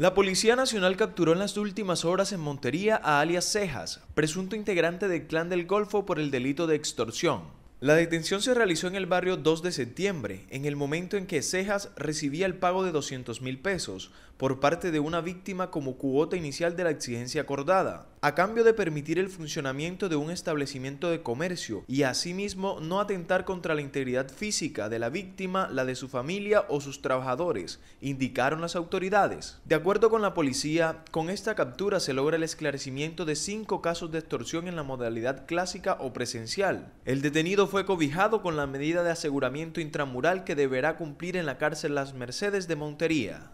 La Policía Nacional capturó en las últimas horas en Montería a alias Cejas, presunto integrante del Clan del Golfo por el delito de extorsión. La detención se realizó en el barrio 2 de septiembre, en el momento en que Cejas recibía el pago de 200 mil pesos por parte de una víctima como cuota inicial de la exigencia acordada, a cambio de permitir el funcionamiento de un establecimiento de comercio y asimismo no atentar contra la integridad física de la víctima, la de su familia o sus trabajadores, indicaron las autoridades. De acuerdo con la policía, con esta captura se logra el esclarecimiento de cinco casos de extorsión en la modalidad clásica o presencial. El detenido fue cobijado con la medida de aseguramiento intramural que deberá cumplir en la cárcel Las Mercedes de Montería.